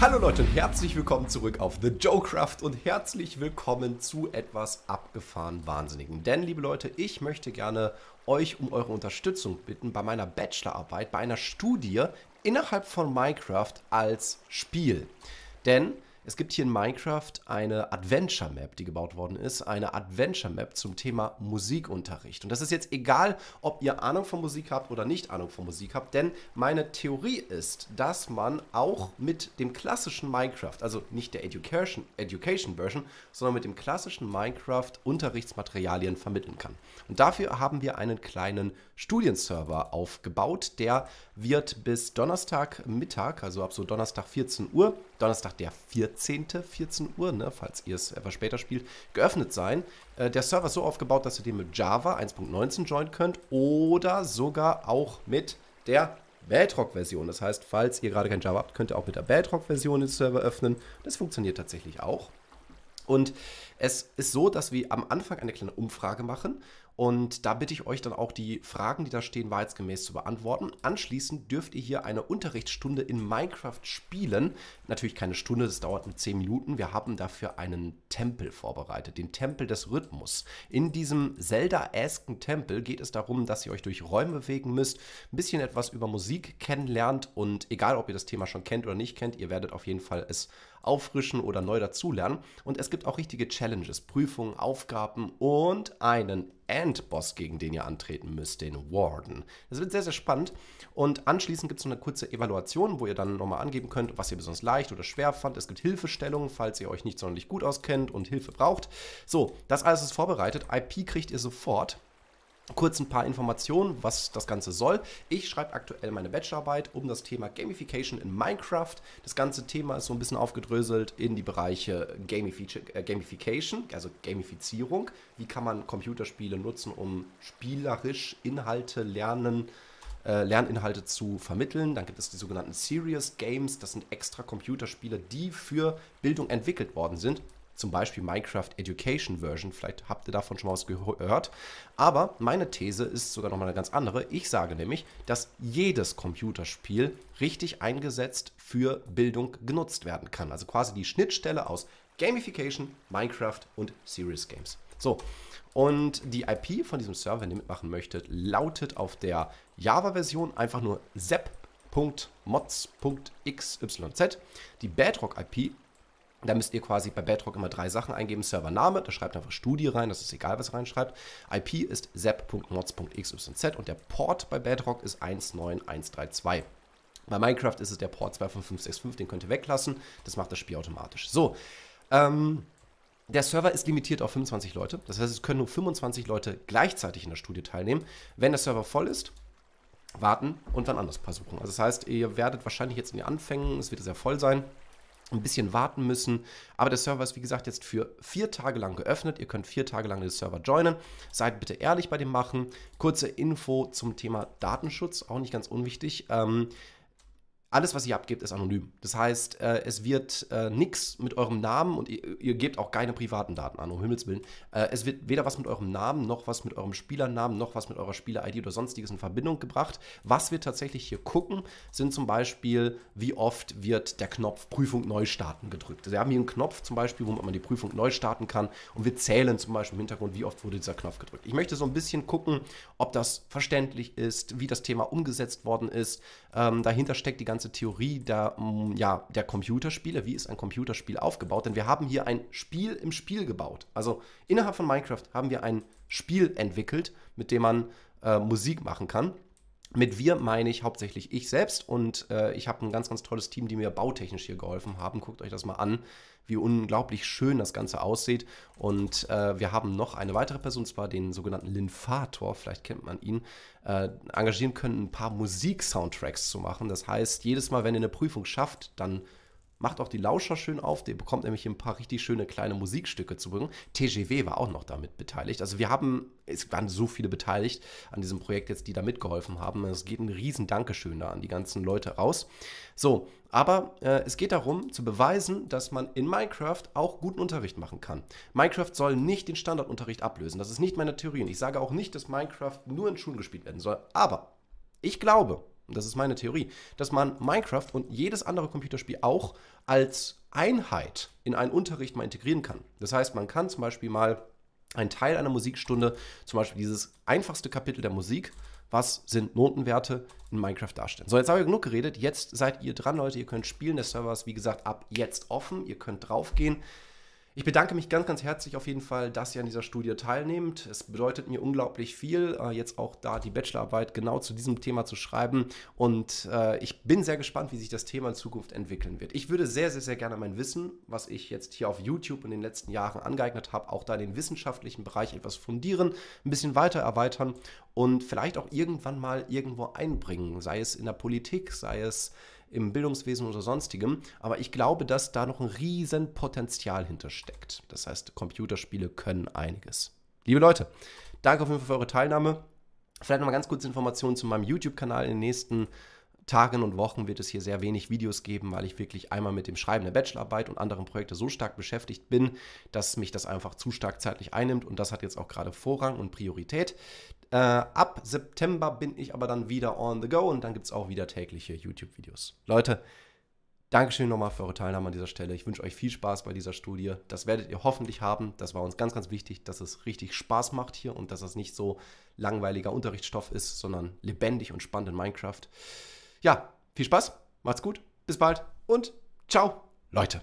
Hallo Leute und herzlich willkommen zurück auf The Joecraft und herzlich willkommen zu etwas abgefahren Wahnsinnigen. Denn liebe Leute, ich möchte gerne euch um eure Unterstützung bitten bei meiner Bachelorarbeit, bei einer Studie innerhalb von Minecraft als Spiel. Denn es gibt hier in Minecraft eine Adventure Map, die gebaut worden ist, eine Adventure Map zum Thema Musikunterricht. Und das ist jetzt egal, ob ihr Ahnung von Musik habt oder nicht Ahnung von Musik habt, denn meine Theorie ist, dass man auch mit dem klassischen Minecraft, also nicht der Education, Education Version, sondern mit dem klassischen Minecraft Unterrichtsmaterialien vermitteln kann. Und dafür haben wir einen kleinen Studienserver aufgebaut, der wird bis Donnerstagmittag, also ab so Donnerstag 14 Uhr, Donnerstag, der 14. 14 Uhr, ne, falls ihr es etwas später spielt, geöffnet sein. Äh, der Server ist so aufgebaut, dass ihr den mit Java 1.19 joinen könnt oder sogar auch mit der Bedrock-Version. Das heißt, falls ihr gerade kein Java habt, könnt ihr auch mit der Bedrock-Version den Server öffnen. Das funktioniert tatsächlich auch. Und es ist so, dass wir am Anfang eine kleine Umfrage machen und da bitte ich euch dann auch die Fragen, die da stehen, wahrheitsgemäß zu beantworten. Anschließend dürft ihr hier eine Unterrichtsstunde in Minecraft spielen. Natürlich keine Stunde, das dauert nur 10 Minuten. Wir haben dafür einen Tempel vorbereitet, den Tempel des Rhythmus. In diesem Zelda-esken Tempel geht es darum, dass ihr euch durch Räume bewegen müsst, ein bisschen etwas über Musik kennenlernt und egal, ob ihr das Thema schon kennt oder nicht kennt, ihr werdet auf jeden Fall es auffrischen oder neu dazulernen. Und es gibt auch richtige Challenges, Prüfungen, Aufgaben und einen Endboss, gegen den ihr antreten müsst, den Warden. Das wird sehr, sehr spannend. Und anschließend gibt es noch eine kurze Evaluation, wo ihr dann nochmal angeben könnt, was ihr besonders leicht oder schwer fand. Es gibt Hilfestellungen, falls ihr euch nicht sonderlich gut auskennt und Hilfe braucht. So, das alles ist vorbereitet. IP kriegt ihr sofort. Kurz ein paar Informationen, was das Ganze soll. Ich schreibe aktuell meine Bachelorarbeit um das Thema Gamification in Minecraft. Das ganze Thema ist so ein bisschen aufgedröselt in die Bereiche äh, Gamification, also Gamifizierung. Wie kann man Computerspiele nutzen, um spielerisch Inhalte lernen, äh, Lerninhalte zu vermitteln. Dann gibt es die sogenannten Serious Games. Das sind extra Computerspiele, die für Bildung entwickelt worden sind zum Beispiel Minecraft Education Version. Vielleicht habt ihr davon schon mal was gehört. Aber meine These ist sogar nochmal eine ganz andere. Ich sage nämlich, dass jedes Computerspiel richtig eingesetzt für Bildung genutzt werden kann. Also quasi die Schnittstelle aus Gamification, Minecraft und Serious Games. So, und die IP von diesem Server, wenn ihr mitmachen möchtet, lautet auf der Java-Version einfach nur sepp.mods.xyz. Die Bedrock-IP da müsst ihr quasi bei Bedrock immer drei Sachen eingeben. Servername, da schreibt einfach Studie rein, das ist egal, was ihr reinschreibt. IP ist zap.mods.xyz und der Port bei Bedrock ist 19132. Bei Minecraft ist es der Port 25565, den könnt ihr weglassen. Das macht das Spiel automatisch. So, ähm, der Server ist limitiert auf 25 Leute. Das heißt, es können nur 25 Leute gleichzeitig in der Studie teilnehmen. Wenn der Server voll ist, warten und dann anders versuchen. Also das heißt, ihr werdet wahrscheinlich jetzt in den Anfängen, es wird sehr voll sein ein bisschen warten müssen. Aber der Server ist, wie gesagt, jetzt für vier Tage lang geöffnet. Ihr könnt vier Tage lang den Server joinen. Seid bitte ehrlich bei dem Machen. Kurze Info zum Thema Datenschutz, auch nicht ganz unwichtig. Ähm, alles, was ihr abgibt, ist anonym. Das heißt, äh, es wird äh, nichts mit eurem Namen und ihr, ihr, gebt auch keine privaten Daten an, um Himmels Willen. Äh, es wird weder was mit eurem Namen, noch was mit eurem Spielernamen, noch was mit eurer Spieler-ID oder sonstiges in Verbindung gebracht. Was wir tatsächlich hier gucken, sind zum Beispiel, wie oft wird der Knopf Prüfung neu starten gedrückt. Also wir haben hier einen Knopf zum Beispiel, womit man die Prüfung neu starten kann und wir zählen zum Beispiel im Hintergrund, wie oft wurde dieser Knopf gedrückt. Ich möchte so ein bisschen gucken, ob das verständlich ist, wie das Thema umgesetzt worden ist. Ähm, dahinter steckt die ganze ganze Theorie der, mm, ja, der Computerspiele. Wie ist ein Computerspiel aufgebaut? Denn wir haben hier ein Spiel im Spiel gebaut. Also innerhalb von Minecraft haben wir ein Spiel entwickelt, mit dem man äh, Musik machen kann. Mit wir meine ich hauptsächlich ich selbst und äh, ich habe ein ganz, ganz tolles Team, die mir bautechnisch hier geholfen haben. Guckt euch das mal an, wie unglaublich schön das Ganze aussieht. Und äh, wir haben noch eine weitere Person, zwar den sogenannten Linfator, vielleicht kennt man ihn, äh, engagieren können, ein paar Musik-Soundtracks zu machen. Das heißt, jedes Mal, wenn ihr eine Prüfung schafft, dann Macht auch die Lauscher schön auf. der bekommt nämlich ein paar richtig schöne kleine Musikstücke zu bringen. TGW war auch noch damit beteiligt. Also wir haben, es waren so viele beteiligt an diesem Projekt jetzt, die da mitgeholfen haben. Es geht ein riesen Dankeschön da an die ganzen Leute raus. So, aber äh, es geht darum, zu beweisen, dass man in Minecraft auch guten Unterricht machen kann. Minecraft soll nicht den Standardunterricht ablösen. Das ist nicht meine Theorie. Und ich sage auch nicht, dass Minecraft nur in Schulen gespielt werden soll. Aber ich glaube, das ist meine Theorie, dass man Minecraft und jedes andere Computerspiel auch als Einheit in einen Unterricht mal integrieren kann. Das heißt, man kann zum Beispiel mal einen Teil einer Musikstunde, zum Beispiel dieses einfachste Kapitel der Musik, was sind Notenwerte in Minecraft darstellen. So, jetzt habe ich genug geredet. Jetzt seid ihr dran, Leute. Ihr könnt spielen. Der Server ist, wie gesagt, ab jetzt offen. Ihr könnt draufgehen. Ich bedanke mich ganz, ganz herzlich auf jeden Fall, dass ihr an dieser Studie teilnehmt. Es bedeutet mir unglaublich viel, äh, jetzt auch da die Bachelorarbeit genau zu diesem Thema zu schreiben. Und äh, ich bin sehr gespannt, wie sich das Thema in Zukunft entwickeln wird. Ich würde sehr, sehr, sehr gerne mein Wissen, was ich jetzt hier auf YouTube in den letzten Jahren angeeignet habe, auch da in den wissenschaftlichen Bereich etwas fundieren, ein bisschen weiter erweitern und vielleicht auch irgendwann mal irgendwo einbringen, sei es in der Politik, sei es im Bildungswesen oder sonstigem. Aber ich glaube, dass da noch ein riesen Potenzial hintersteckt. Das heißt, Computerspiele können einiges. Liebe Leute, danke auf jeden Fall für eure Teilnahme. Vielleicht nochmal ganz kurz Informationen zu meinem YouTube-Kanal in den nächsten Tagen und Wochen wird es hier sehr wenig Videos geben, weil ich wirklich einmal mit dem Schreiben der Bachelorarbeit und anderen Projekten so stark beschäftigt bin, dass mich das einfach zu stark zeitlich einnimmt und das hat jetzt auch gerade Vorrang und Priorität. Äh, ab September bin ich aber dann wieder on the go und dann gibt es auch wieder tägliche YouTube-Videos. Leute, Dankeschön nochmal für eure Teilnahme an dieser Stelle. Ich wünsche euch viel Spaß bei dieser Studie. Das werdet ihr hoffentlich haben. Das war uns ganz, ganz wichtig, dass es richtig Spaß macht hier und dass es nicht so langweiliger Unterrichtsstoff ist, sondern lebendig und spannend in Minecraft. Ja, viel Spaß, macht's gut, bis bald und ciao, Leute.